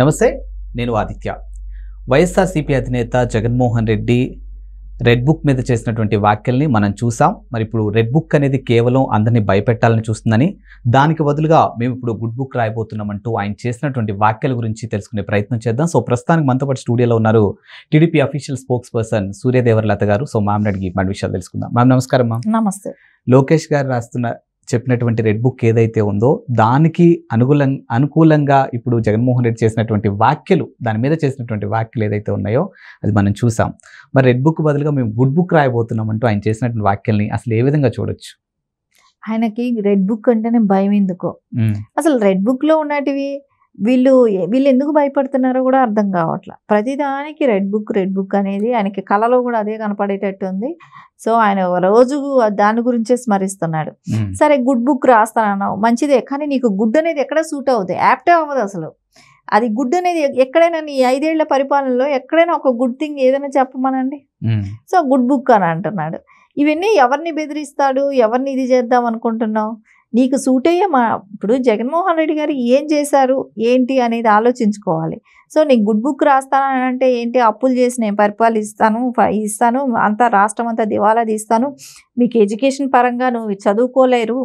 నమస్తే నేను ఆదిత్య వైఎస్ఆర్సీపీ అధినేత జగన్మోహన్ రెడ్డి రెడ్ బుక్ మీద చేసినటువంటి వ్యాఖ్యల్ని మనం చూసాం మరి ఇప్పుడు రెడ్ బుక్ అనేది కేవలం అందరినీ భయపెట్టాలని చూస్తుందని దానికి బదులుగా మేము ఇప్పుడు గుడ్ బుక్ రాయబోతున్నామంటూ ఆయన చేసినటువంటి వ్యాఖ్యల గురించి తెలుసుకునే ప్రయత్నం చేద్దాం సో ప్రస్తుతానికి మనతో పాటు స్టూడియోలో ఉన్నారు టీడీపీ అఫీషియల్ స్పోక్స్ పర్సన్ సూర్యదేవర్లత గారు సో మ్యామ్ అడిగి మన విషయాలు తెలుసుకుందాం మ్యామ్ నమస్కారం మ్యామ్ నమస్తే లోకేష్ గారు రాస్తున్న చెప్పినటువంటి రెడ్ బుక్ ఏదైతే ఉందో దానికి అనుకూలం అనుకూలంగా ఇప్పుడు జగన్మోహన్ రెడ్డి చేసినటువంటి వ్యాఖ్యలు దాని మీద చేసినటువంటి వ్యాఖ్యలు ఏదైతే ఉన్నాయో అది మనం చూసాం మరి రెడ్ బుక్ బదులుగా మేము గుడ్ బుక్ రాయబోతున్నామంటూ ఆయన చేసినటువంటి వ్యాఖ్యల్ని అసలు ఏ విధంగా చూడొచ్చు ఆయనకి రెడ్ బుక్ అంటేనే భయం ఎందుకో అసలు రెడ్ బుక్లో ఉన్నటివి వీళ్ళు వీళ్ళు ఎందుకు భయపడుతున్నారో కూడా అర్థం కావట్లా ప్రతిదానికి రెడ్ బుక్ రెడ్ బుక్ అనేది ఆయనకి కళలో కూడా అదే కనపడేటట్టు ఉంది సో ఆయన రోజు దాని గురించే స్మరిస్తున్నాడు సరే గుడ్ బుక్ రాస్తానన్నావు మంచిదే కానీ నీకు గుడ్ అనేది ఎక్కడ సూట్ అవుతుంది యాప్టే అవ్వదు అసలు అది గుడ్ అనేది ఎక్కడైనా నీ ఐదేళ్ల పరిపాలనలో ఎక్కడైనా ఒక గుడ్ థింగ్ ఏదైనా చెప్పమనండి సో గుడ్ బుక్ అని అంటున్నాడు ఇవన్నీ ఎవరిని బెదిరిస్తాడు ఎవరిని ఇది చేద్దాం అనుకుంటున్నావు నీకు సూట్ అయ్యే మా ఇప్పుడు జగన్మోహన్ రెడ్డి గారు ఏం చేశారు ఏంటి అనేది ఆలోచించుకోవాలి సో నీకు గుడ్ బుక్ రాస్తాను అంటే ఏంటి అప్పులు చేసి నేను పరిపాలిస్తాను ఇస్తాను అంతా రాష్ట్రం అంతా దివాలా తీస్తాను మీకు ఎడ్యుకేషన్ పరంగా నువ్వు చదువుకోలేరు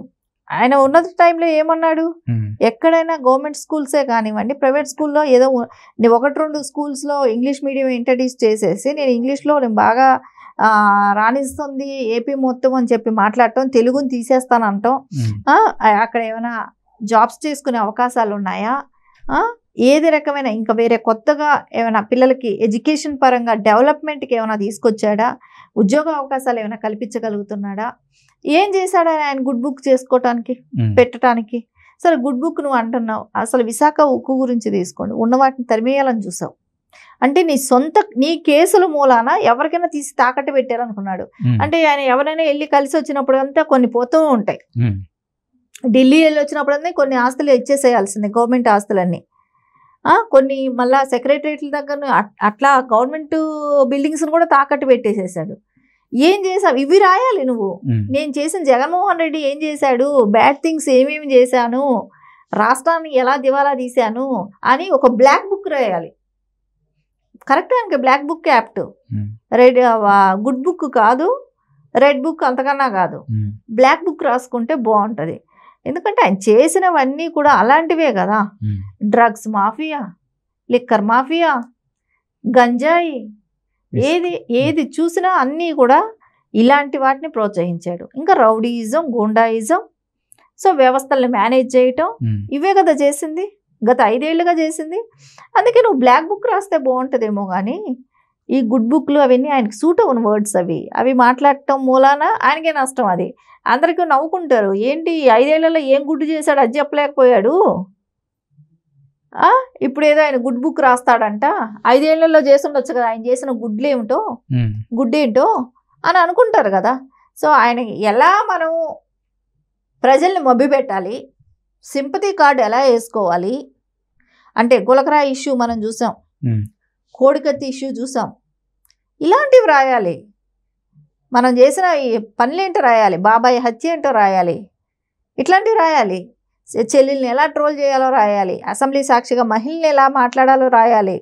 ఆయన ఉన్న టైంలో ఏమన్నాడు ఎక్కడైనా గవర్నమెంట్ స్కూల్సే కానివ్వండి ప్రైవేట్ స్కూల్లో ఏదో ఒకటి రెండు స్కూల్స్లో ఇంగ్లీష్ మీడియం ఇంట్రడ్యూస్ చేసేసి నేను ఇంగ్లీష్లో నేను బాగా రాణిస్తుంది ఏపీ మొత్తం అని చెప్పి మాట్లాడటం తెలుగుని తీసేస్తానంటాం అక్కడ ఏమైనా జాబ్స్ చేసుకునే అవకాశాలు ఉన్నాయా ఏది రకమైన ఇంకా వేరే కొత్తగా ఏమైనా పిల్లలకి ఎడ్యుకేషన్ పరంగా డెవలప్మెంట్కి ఏమైనా తీసుకొచ్చాడా ఉద్యోగ అవకాశాలు ఏమైనా కల్పించగలుగుతున్నాడా ఏం చేశాడా ఆయన గుడ్ బుక్ చేసుకోవటానికి పెట్టడానికి సరే గుడ్ బుక్ నువ్వు అంటున్నావు అసలు విశాఖ ఉక్కు గురించి తీసుకోండి ఉన్న వాటిని తరిమేయాలని చూసావు అంటే నీ సొంత నీ కేసుల మూలాన ఎవరికైనా తీసి తాకట్టు పెట్టారనుకున్నాడు అంటే ఆయన ఎవరైనా వెళ్ళి కలిసి వచ్చినప్పుడు అంతా కొన్ని పోతూ ఉంటాయి ఢిల్లీ వెళ్ళి వచ్చినప్పుడు అంతా కొన్ని ఆస్తులు ఇచ్చేసేయాల్సిందే గవర్నమెంట్ ఆస్తులన్నీ కొన్ని మళ్ళా సెక్రటరేట్ల దగ్గర అట్లా గవర్నమెంట్ బిల్డింగ్స్ని కూడా తాకట్టు పెట్టేసేసాడు ఏం చేసావు ఇవి రాయాలి నువ్వు నేను చేసిన జగన్మోహన్ రెడ్డి ఏం చేశాడు బ్యాడ్ థింగ్స్ ఏమేమి చేశాను రాష్ట్రాన్ని ఎలా దివాలా తీశాను అని ఒక బ్లాక్ బుక్ రాయాలి కరెక్ట్ ఇంకా black book apt red good book కాదు రెడ్ బుక్ అంతకన్నా కాదు బ్లాక్ బుక్ రాసుకుంటే బాగుంటుంది ఎందుకంటే ఆయన చేసినవన్నీ కూడా అలాంటివే కదా డ్రగ్స్ మాఫియా లిక్కర్ మాఫియా గంజాయి ఏది ఏది చూసినా అన్నీ కూడా ఇలాంటి వాటిని ప్రోత్సహించాడు ఇంకా రౌడీయిజం గూండాయిజం సో వ్యవస్థల్ని మేనేజ్ చేయటం ఇవే కదా చేసింది గత ఐదేళ్లుగా చేసింది అందుకే నువ్వు బ్లాక్ బుక్ రాస్తే బాగుంటుందేమో కానీ ఈ గుడ్ బుక్లు అవన్నీ ఆయనకి సూట్ అవును వర్డ్స్ అవి అవి మాట్లాడటం మూలాన ఆయనకే నష్టం అది అందరికీ నవ్వుకుంటారు ఏంటి ఐదేళ్లలో ఏం గుడ్డు చేశాడు అది చెప్పలేకపోయాడు ఇప్పుడు ఏదో ఆయన గుడ్ బుక్ రాస్తాడంట ఐదేళ్లలో చేసి ఉండొచ్చు కదా ఆయన చేసిన గుడ్లు ఏమిటో గుడ్ ఏంటో అని అనుకుంటారు కదా సో ఆయన ఎలా మనం ప్రజల్ని మభ్యపెట్టాలి సింపతి కార్డు ఎలా వేసుకోవాలి అంటే గులకరా ఇష్యూ మనం చూసాం కోడికత్తి ఇష్యూ చూసాం ఇలాంటివి రాయాలి మనం చేసిన ఈ పనులేంటో రాయాలి బాబాయ్ హత్య ఏంటో రాయాలి ఇట్లాంటివి రాయాలి చెల్లెల్ని ఎలా ట్రోల్ చేయాలో రాయాలి అసెంబ్లీ సాక్షిగా మహిళల్ని ఎలా మాట్లాడాలో రాయాలి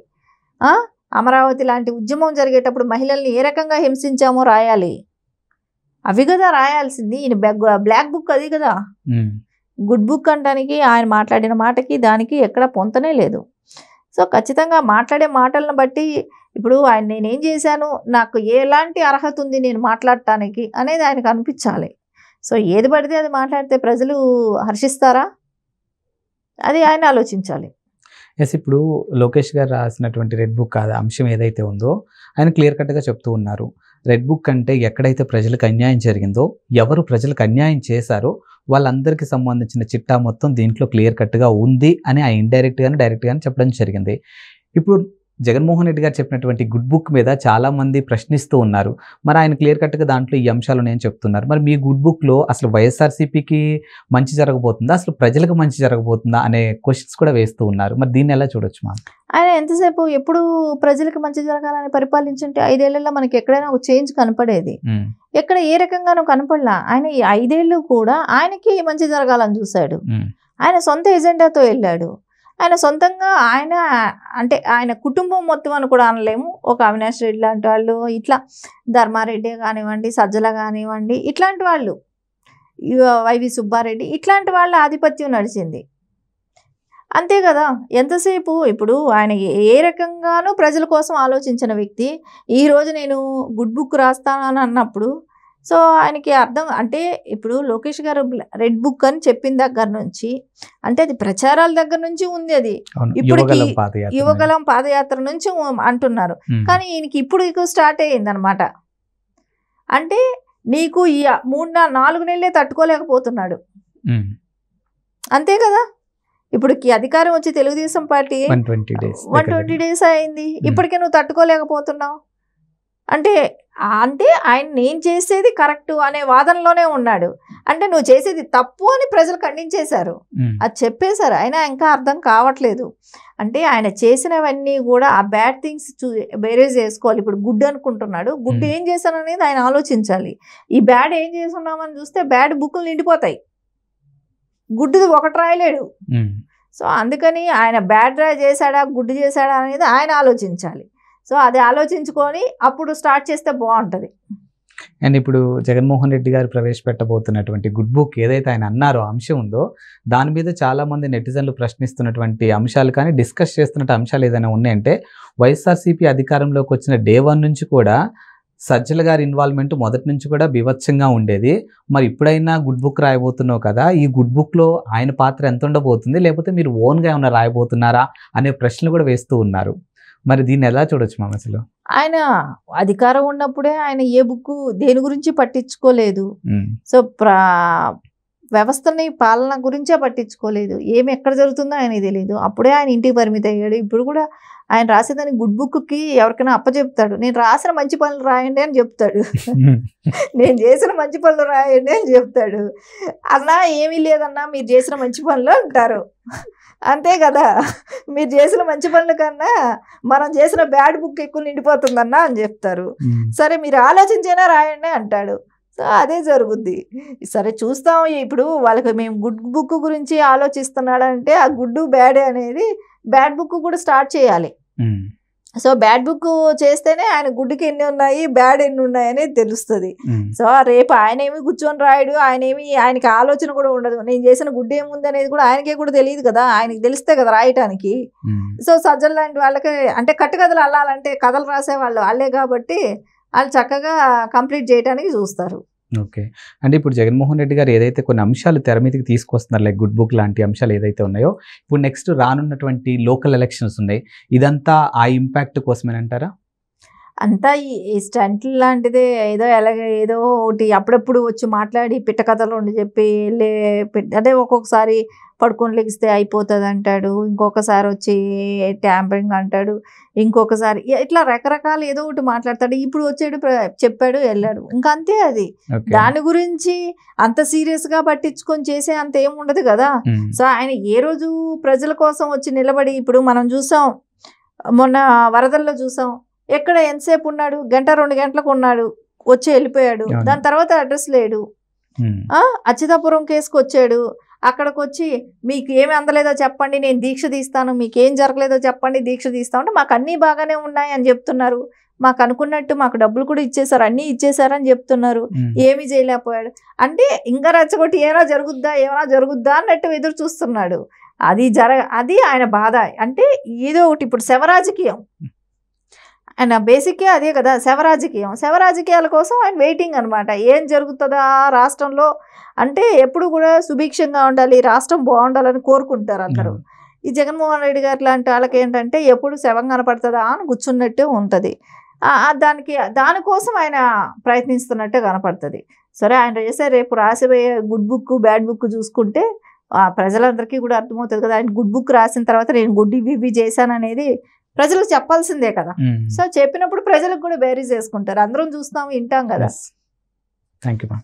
అమరావతి లాంటి ఉద్యమం జరిగేటప్పుడు మహిళల్ని ఏ రకంగా హింసించామో రాయాలి అవి కదా రాయాల్సింది ఈయన బ్లాక్ బుక్ అది కదా గుడ్ బుక్ అనడానికి ఆయన మాట్లాడిన మాటకి దానికి ఎక్కడ పొంతనే లేదు సో ఖచ్చితంగా మాట్లాడే మాటలను బట్టి ఇప్పుడు ఆయన నేనేం చేశాను నాకు ఎలాంటి అర్హత ఉంది నేను మాట్లాడటానికి అనేది ఆయనకు అనిపించాలి సో ఏది పడితే అది మాట్లాడితే ప్రజలు హర్షిస్తారా అది ఆయన ఆలోచించాలి ఎస్ ఇప్పుడు లోకేష్ గారు రాసినటువంటి రెడ్ బుక్ అంశం ఏదైతే ఉందో ఆయన క్లియర్ కట్గా చెప్తూ ఉన్నారు రెడ్ బుక్ అంటే ఎక్కడైతే ప్రజలకు అన్యాయం జరిగిందో ఎవరు ప్రజలకు అన్యాయం చేశారో వాళ్ళందరికీ సంబంధించిన చిట్టా మొత్తం దీంట్లో క్లియర్ కట్గా ఉంది అని ఆ ఇండైరెక్ట్గానే డైరెక్ట్గానే చెప్పడం జరిగింది ఇప్పుడు జగన్మోహన్ రెడ్డి గారు చెప్పినటువంటి గుడ్ బుక్ మీద చాలామంది ప్రశ్నిస్తూ ఉన్నారు మరి ఆయన క్లియర్ కట్గా దాంట్లో ఈ అంశాలు నేను చెప్తున్నారు మరి మీ గుడ్ బుక్లో అసలు వైఎస్ఆర్సీపీకి మంచి జరగబోతుందా అసలు ప్రజలకు మంచి జరగబోతుందా అనే క్వశ్చన్స్ కూడా వేస్తూ ఉన్నారు మరి దీన్ని ఎలా చూడొచ్చు మా ఆయన ఎంతసేపు ఎప్పుడు ప్రజలకు మంచి జరగాలని పరిపాలించుంటే ఐదేళ్లలో మనకి ఎక్కడైనా ఒక చేంజ్ కనపడేది ఎక్కడ ఏ రకంగానూ కనపడలా ఆయన ఈ ఐదేళ్లు కూడా ఆయనకి మంచి జరగాలని చూశాడు ఆయన సొంత ఎజెండాతో వెళ్ళాడు ఆయన సొంతంగా ఆయన అంటే ఆయన కుటుంబం మొత్తం అని కూడా అనలేము ఒక అవినాష్ రెడ్డి లాంటి వాళ్ళు ఇట్లా ధర్మారెడ్డి కానివ్వండి సజ్జల కానివ్వండి ఇట్లాంటి వాళ్ళు వైవి సుబ్బారెడ్డి ఇట్లాంటి వాళ్ళ ఆధిపత్యం నడిచింది అంతే కదా ఎంతసేపు ఇప్పుడు ఆయన ఏ రకంగానూ ప్రజల కోసం ఆలోచించిన వ్యక్తి ఈరోజు నేను గుడ్ బుక్ రాస్తానని అన్నప్పుడు సో ఆయనకి అర్థం అంటే ఇప్పుడు లోకేష్ గారు రెడ్ బుక్ అని చెప్పిన దగ్గర నుంచి అంటే అది ప్రచారాల దగ్గర నుంచి ఉంది అది ఇప్పటికి యువగలం పాదయాత్ర నుంచి అంటున్నారు కానీ ఈయనకి ఇప్పుడు స్టార్ట్ అయ్యింది అనమాట అంటే నీకు ఈ మూడు నాలుగు నెలలే తట్టుకోలేకపోతున్నాడు అంతే కదా ఇప్పుడు అధికారం వచ్చి Telugu Desam party one twenty days అయింది ఇప్పటికే నువ్వు తట్టుకోలేకపోతున్నావు అంటే అంటే ఆయన నేను చేసేది కరెక్ట్ అనే వాదనలోనే ఉన్నాడు అంటే నువ్వు చేసేది తప్పు అని ప్రజలు ఖండించేశారు అది చెప్పేశారు అయినా ఇంకా అర్థం కావట్లేదు అంటే ఆయన చేసినవన్నీ కూడా ఆ బ్యాడ్ థింగ్స్ చూ బేరేజ్ చేసుకోవాలి ఇప్పుడు గుడ్ అనుకుంటున్నాడు గుడ్ ఏం చేశాననేది అనేది ఆయన ఆలోచించాలి ఈ బ్యాడ్ ఏం చేస్తున్నామని చూస్తే బ్యాడ్ బుక్లు నిండిపోతాయి గుడ్డుది ఒకటి రాయలేడు సో అందుకని ఆయన బ్యాడ్ డ్రా చేశాడా గుడ్డు చేశాడా అనేది ఆయన ఆలోచించాలి సో అది ఆలోచించుకొని అప్పుడు స్టార్ట్ చేస్తే బాగుంటుంది అండ్ ఇప్పుడు జగన్మోహన్ రెడ్డి గారు ప్రవేశపెట్టబోతున్నటువంటి గుడ్ బుక్ ఏదైతే ఆయన అన్నారో అంశం ఉందో దాని మీద చాలామంది నెటిజన్లు ప్రశ్నిస్తున్నటువంటి అంశాలు కానీ డిస్కస్ చేస్తున్న అంశాలు ఏదైనా ఉన్నాయంటే వైఎస్ఆర్సీపీ అధికారంలోకి వచ్చిన డే వన్ నుంచి కూడా సజ్జల గారి ఇన్వాల్వ్మెంట్ మొదటి నుంచి కూడా బీభత్సంగా ఉండేది మరి ఇప్పుడైనా గుడ్ బుక్ రాయబోతున్నావు కదా ఈ గుడ్ బుక్లో ఆయన పాత్ర ఎంత ఉండబోతుంది లేకపోతే మీరు ఓన్గా ఏమైనా రాయబోతున్నారా అనే ప్రశ్నలు కూడా వేస్తూ ఉన్నారు మరి దీన్ని ఎలా చూడొచ్చు మా అసలు ఆయన అధికారం ఉన్నప్పుడే ఆయన ఏ బుక్ దేని గురించి పట్టించుకోలేదు సో వ్యవస్థని పాలన గురించే పట్టించుకోలేదు ఏమి ఎక్కడ జరుగుతుందో ఆయన తెలియదు అప్పుడే ఆయన ఇంటికి పరిమితి అయ్యాడు ఇప్పుడు కూడా ఆయన రాసేదాని గుడ్ బుక్కి ఎవరికైనా అప్పచెప్తాడు నేను రాసిన మంచి పనులు రాయండి అని చెప్తాడు నేను చేసిన మంచి పనులు రాయండి అని చెప్తాడు అన్నా ఏమీ లేదన్నా మీరు చేసిన మంచి పనులు అంటారు అంతే కదా మీరు చేసిన మంచి పనుల కన్నా మనం చేసిన బ్యాడ్ బుక్ ఎక్కువ నిండిపోతుందన్నా అని చెప్తారు సరే మీరు ఆలోచించైనా రాయండి అంటాడు సో అదే జరుగుద్ది సరే చూస్తాం ఇప్పుడు వాళ్ళకి మేము గుడ్ బుక్ గురించి ఆలోచిస్తున్నాడంటే ఆ గుడ్ బ్యాడ్ అనేది బ్యాడ్ బుక్ కూడా స్టార్ట్ చేయాలి సో బ్యాడ్ బుక్ చేస్తేనే ఆయన గుడ్డుకి ఎన్ని ఉన్నాయి బ్యాడ్ ఎన్ని ఉన్నాయి అనేది తెలుస్తుంది సో రేపు ఆయన ఏమి కూర్చొని రాయడు ఆయన ఏమి ఆయనకి ఆలోచన కూడా ఉండదు నేను చేసిన గుడ్డు ఏముంది అనేది కూడా ఆయనకే కూడా తెలియదు కదా ఆయనకి తెలిస్తే కదా రాయటానికి సో సజ్జలు లాంటి వాళ్ళకి అంటే కట్టుకథలు అల్లాలంటే కథలు రాసే వాళ్ళు కాబట్టి అది చక్కగా కంప్లీట్ చేయడానికి చూస్తారు ఓకే అంటే ఇప్పుడు జగన్మోహన్ రెడ్డి గారు ఏదైతే కొన్ని అంశాలు తెర మీదకి తీసుకొస్తున్నారు లైక్ గుడ్ బుక్ లాంటి అంశాలు ఏదైతే ఉన్నాయో ఇప్పుడు నెక్స్ట్ రానున్నటువంటి లోకల్ ఎలక్షన్స్ ఉన్నాయి ఇదంతా ఆ ఇంపాక్ట్ కోసమేనంటారా అంతా ఈ స్టంట్ లాంటిదే ఏదో ఎలాగ ఏదో ఒకటి అప్పుడప్పుడు వచ్చి మాట్లాడి పిట్టకథలు ఉండి చెప్పి వెళ్ళే అదే ఒక్కొక్కసారి పడుకొని లెగిస్తే అయిపోతుంది అంటాడు ఇంకొకసారి వచ్చి ట్యాంపరింగ్ అంటాడు ఇంకొకసారి ఇట్లా రకరకాల ఏదో ఒకటి మాట్లాడతాడు ఇప్పుడు వచ్చాడు చెప్పాడు వెళ్ళాడు ఇంకా అంతే అది దాని గురించి అంత సీరియస్గా పట్టించుకొని చేసే అంత ఏమి ఉండదు కదా సో ఆయన ఏ రోజు ప్రజల కోసం వచ్చి నిలబడి ఇప్పుడు మనం చూసాం మొన్న వరదల్లో చూసాం ఎక్కడ ఎంతసేపు ఉన్నాడు గంట రెండు గంటలకు ఉన్నాడు వచ్చి వెళ్ళిపోయాడు దాని తర్వాత అడ్రస్ లేడు అచ్యుతాపురం కేసుకు వచ్చాడు అక్కడికి వచ్చి మీకు ఏమి అందలేదో చెప్పండి నేను దీక్ష తీస్తాను మీకు ఏం జరగలేదో చెప్పండి దీక్ష తీస్తామంటే మాకు అన్నీ బాగానే ఉన్నాయి అని చెప్తున్నారు మాకు అనుకున్నట్టు మాకు డబ్బులు కూడా ఇచ్చేసారు అన్నీ ఇచ్చేసారని చెప్తున్నారు ఏమీ చేయలేకపోయాడు అంటే ఇంకా రచ్చగొట్టి ఏమైనా జరుగుద్దా ఏమైనా జరుగుద్దా అన్నట్టు ఎదురు చూస్తున్నాడు అది జరగ అది ఆయన బాధ అంటే ఏదో ఒకటి ఇప్పుడు శవరాజకీయం ఆయన బేసిక్గా అదే కదా శవరాజకీయం శవరాజకీయాల కోసం ఆయన వెయిటింగ్ అనమాట ఏం జరుగుతుందా రాష్ట్రంలో అంటే ఎప్పుడు కూడా సుభిక్షంగా ఉండాలి రాష్ట్రం బాగుండాలని కోరుకుంటారు అందరూ ఈ జగన్మోహన్ రెడ్డి గారు లాంటి వాళ్ళకి ఏంటంటే ఎప్పుడు శవం కనపడుతుందా అని కూర్చున్నట్టే ఉంటుంది దానికి దానికోసం ఆయన ప్రయత్నిస్తున్నట్టే కనపడుతుంది సరే ఆయన చేస్తే రేపు రాసిపోయే గుడ్ బుక్ బ్యాడ్ బుక్ చూసుకుంటే ప్రజలందరికీ కూడా అర్థమవుతుంది కదా ఆయన గుడ్ బుక్ రాసిన తర్వాత నేను గుడ్ ఇవి ఇవి చేశాననేది ప్రజలకు చెప్పాల్సిందే కదా సో చెప్పినప్పుడు ప్రజలకు కూడా బేరీ చేసుకుంటారు అందరం చూస్తాం వింటాం కదా థ్యాంక్ యూ